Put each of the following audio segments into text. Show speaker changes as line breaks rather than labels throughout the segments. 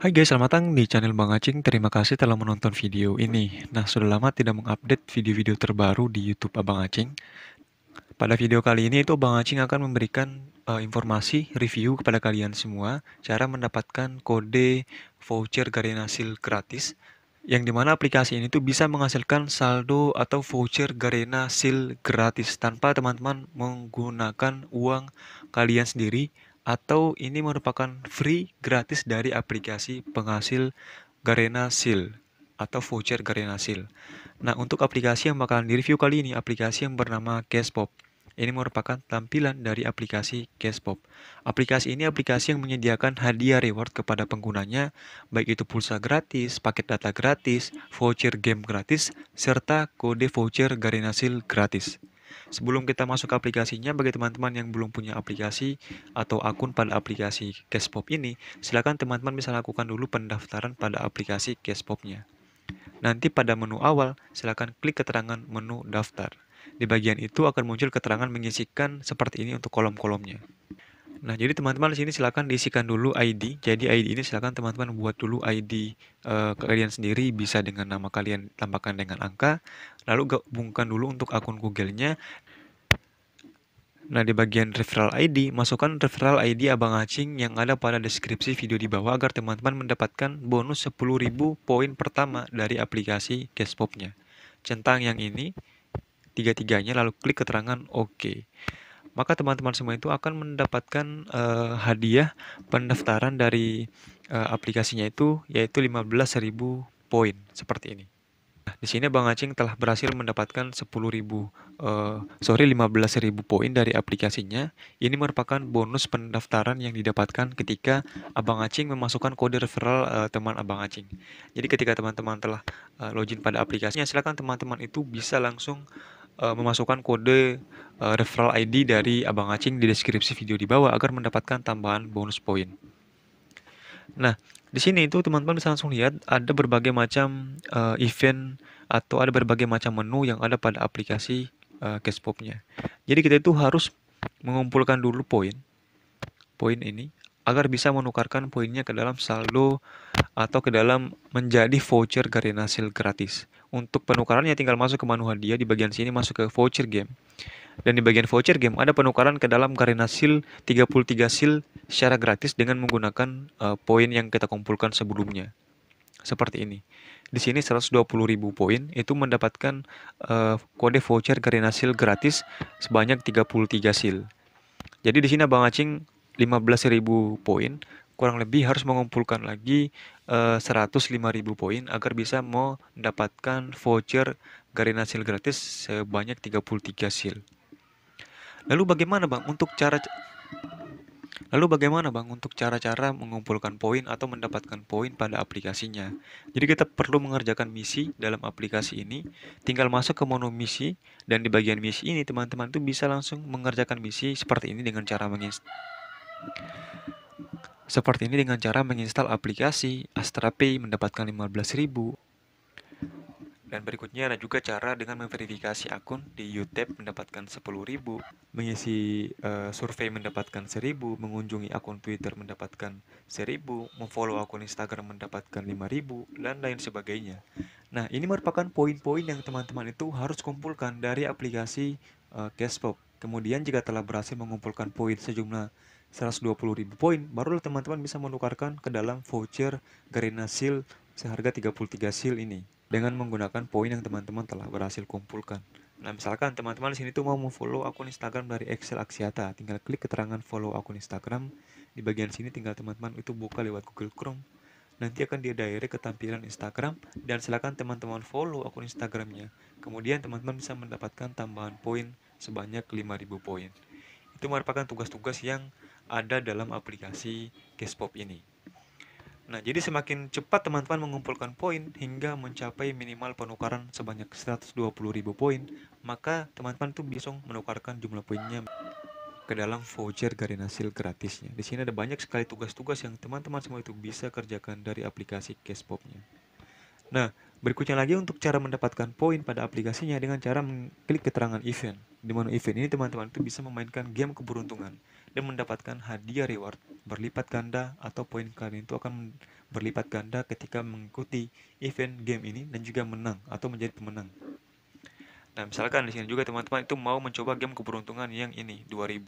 Hai guys, selamat datang di channel Bang Acing. Terima kasih telah menonton video ini. Nah, sudah lama tidak mengupdate video-video terbaru di YouTube Abang Acing. Pada video kali ini itu Bang Acing akan memberikan uh, informasi review kepada kalian semua cara mendapatkan kode voucher Garden Hasil gratis yang dimana aplikasi ini tuh bisa menghasilkan saldo atau voucher Garena Seal gratis tanpa teman-teman menggunakan uang kalian sendiri atau ini merupakan free gratis dari aplikasi penghasil Garena Seal atau voucher Garena Seal. Nah, untuk aplikasi yang bakalan direview kali ini, aplikasi yang bernama Cashpop. Ini merupakan tampilan dari aplikasi Cashpop. Aplikasi ini aplikasi yang menyediakan hadiah reward kepada penggunanya, baik itu pulsa gratis, paket data gratis, voucher game gratis, serta kode voucher Garena Seal gratis. Sebelum kita masuk ke aplikasinya, bagi teman-teman yang belum punya aplikasi atau akun pada aplikasi Cashpop ini, silakan teman-teman bisa lakukan dulu pendaftaran pada aplikasi Cashpopnya. Nanti pada menu awal, silakan klik keterangan menu daftar. Di bagian itu akan muncul keterangan mengisikan seperti ini untuk kolom-kolomnya. Nah, jadi teman-teman di sini silakan diisikan dulu ID. Jadi ID ini silakan teman-teman buat dulu ID uh, eh, kalian sendiri bisa dengan nama kalian tambahkan dengan angka, lalu gabungkan dulu untuk akun Google-nya. Nah, di bagian referral ID, masukkan referral ID Abang Acing yang ada pada deskripsi video di bawah agar teman-teman mendapatkan bonus 10.000 poin pertama dari aplikasi gaspop nya Centang yang ini, tiga-tiganya, lalu klik keterangan OK maka teman-teman semua itu akan mendapatkan uh, hadiah pendaftaran dari uh, aplikasinya itu yaitu 15.000 poin seperti ini. Nah, di sini Bang Acing telah berhasil mendapatkan 10.000 uh, eh, sorry 15.000 poin dari aplikasinya. Ini merupakan bonus pendaftaran yang didapatkan ketika Abang Acing memasukkan kode referral uh, teman Abang Acing. Jadi ketika teman-teman telah uh, login pada aplikasinya, silakan teman-teman itu bisa langsung uh, memasukkan kode uh, referral ID dari Abang Acing di deskripsi video di bawah agar mendapatkan tambahan bonus poin. Nah, di sini itu teman-teman bisa langsung lihat ada berbagai macam uh, event atau ada berbagai macam menu yang ada pada aplikasi uh, Cashpop-nya. Jadi kita itu harus mengumpulkan dulu poin, poin ini agar bisa menukarkan poinnya ke dalam saldo atau ke dalam menjadi voucher garden hasil gratis. Untuk penukarannya tinggal masuk ke menu hadiah di bagian sini masuk ke voucher game. Dan di bagian voucher game ada penukaran ke dalam garden hasil 33 Seal secara gratis dengan menggunakan uh, poin yang kita kumpulkan sebelumnya. Seperti ini. Di sini 120.000 poin itu mendapatkan uh, kode voucher garden hasil gratis sebanyak 33 Seal. Jadi di sini Bang Acing 15.000 poin kurang lebih harus mengumpulkan lagi uh, eh, 105.000 poin agar bisa mendapatkan voucher Garena Seal gratis sebanyak 33 seal. Lalu bagaimana Bang untuk cara Lalu bagaimana Bang untuk cara-cara mengumpulkan poin atau mendapatkan poin pada aplikasinya? Jadi kita perlu mengerjakan misi dalam aplikasi ini, tinggal masuk ke menu misi dan di bagian misi ini teman-teman tuh bisa langsung mengerjakan misi seperti ini dengan cara menginstal seperti ini dengan cara menginstal aplikasi Astra Pay mendapatkan 15.000. Dan berikutnya ada juga cara dengan memverifikasi akun di YouTube mendapatkan 10.000, mengisi uh, survei mendapatkan 1.000, mengunjungi akun Twitter mendapatkan 1.000, memfollow akun Instagram mendapatkan 5.000 dan lain sebagainya. Nah, ini merupakan poin-poin yang teman-teman itu harus kumpulkan dari aplikasi uh, Cashpop. Kemudian jika telah berhasil mengumpulkan poin sejumlah 120 ribu poin, barulah teman-teman bisa menukarkan ke dalam voucher Garena Seal seharga 33 seal ini dengan menggunakan poin yang teman-teman telah berhasil kumpulkan. Nah, misalkan teman-teman di sini tuh mau memfollow akun Instagram dari Excel Aksiata, tinggal klik keterangan follow akun Instagram. Di bagian sini tinggal teman-teman itu buka lewat Google Chrome. Nanti akan dia direct ke tampilan Instagram dan silakan teman-teman follow akun Instagramnya. Kemudian teman-teman bisa mendapatkan tambahan poin sebanyak 5000 poin. Itu merupakan tugas-tugas yang ada dalam aplikasi Cashpop ini. Nah, jadi semakin cepat teman-teman mengumpulkan poin hingga mencapai minimal penukaran sebanyak 120.000 poin, maka teman-teman tuh bisa menukarkan jumlah poinnya ke dalam voucher garis Hasil gratisnya. Di sini ada banyak sekali tugas-tugas yang teman-teman semua itu bisa kerjakan dari aplikasi Cashpop-nya. Nah, berikutnya lagi untuk cara mendapatkan poin pada aplikasinya dengan cara mengklik keterangan event. Di mana event ini teman-teman itu bisa memainkan game keberuntungan dan mendapatkan hadiah reward berlipat ganda atau poin kalian itu akan berlipat ganda ketika mengikuti event game ini dan juga menang atau menjadi pemenang. Nah, misalkan di sini juga teman-teman itu mau mencoba game keberuntungan yang ini 2000.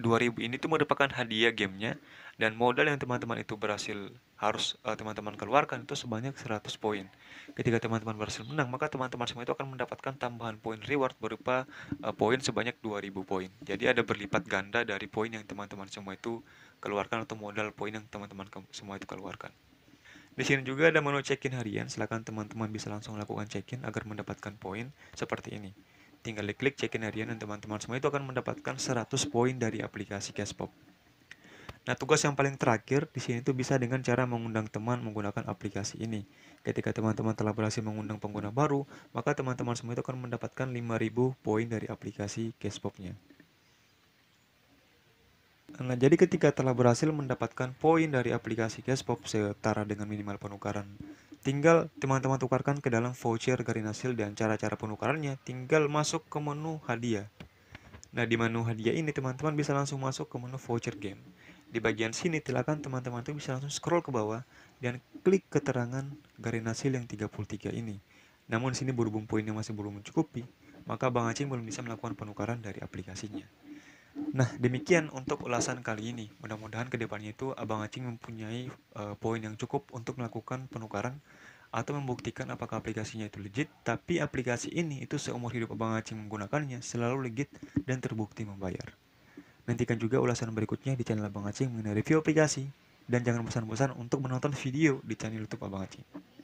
2000 ini tuh merupakan hadiah gamenya dan modal yang teman-teman itu berhasil harus eh, teman-teman uh, keluarkan itu sebanyak 100 poin. Ketika teman-teman berhasil menang, maka teman-teman semua itu akan mendapatkan tambahan poin reward berupa uh, poin sebanyak 2000 poin. Jadi ada berlipat ganda dari poin yang teman-teman semua itu keluarkan atau modal poin yang teman-teman semua itu keluarkan. Di sini juga ada menu check-in harian, silakan teman-teman bisa langsung lakukan check-in agar mendapatkan poin seperti ini. Tinggal klik check-in harian dan teman-teman semua itu akan mendapatkan 100 poin dari aplikasi Cashpop. Nah, tugas yang paling terakhir di sini itu bisa dengan cara mengundang teman menggunakan aplikasi ini. Ketika teman-teman telah berhasil mengundang pengguna baru, maka teman-teman semua itu akan mendapatkan 5000 poin dari aplikasi Cashpop-nya. Nah, jadi ketika telah berhasil mendapatkan poin dari aplikasi Cashpop setara dengan minimal penukaran Tinggal teman-teman tukarkan ke dalam voucher garin hasil dan cara-cara penukarannya. Tinggal masuk ke menu hadiah. Nah, di menu hadiah ini teman-teman bisa langsung masuk ke menu voucher game. Di bagian sini, silakan teman-teman itu bisa langsung scroll ke bawah dan klik keterangan garin hasil yang 33 ini. Namun sini berhubung poinnya masih belum mencukupi, maka Bang Acing belum bisa melakukan penukaran dari aplikasinya. Nah, demikian untuk ulasan kali ini. Mudah-mudahan kedepannya itu Abang Acing mempunyai uh, poin yang cukup untuk melakukan penukaran atau membuktikan apakah aplikasinya itu legit, tapi aplikasi ini itu seumur hidup Abang Acing menggunakannya selalu legit dan terbukti membayar. Nantikan juga ulasan berikutnya di channel Abang Acing mengenai review aplikasi. Dan jangan bosan-bosan untuk menonton video di channel YouTube Abang Acing.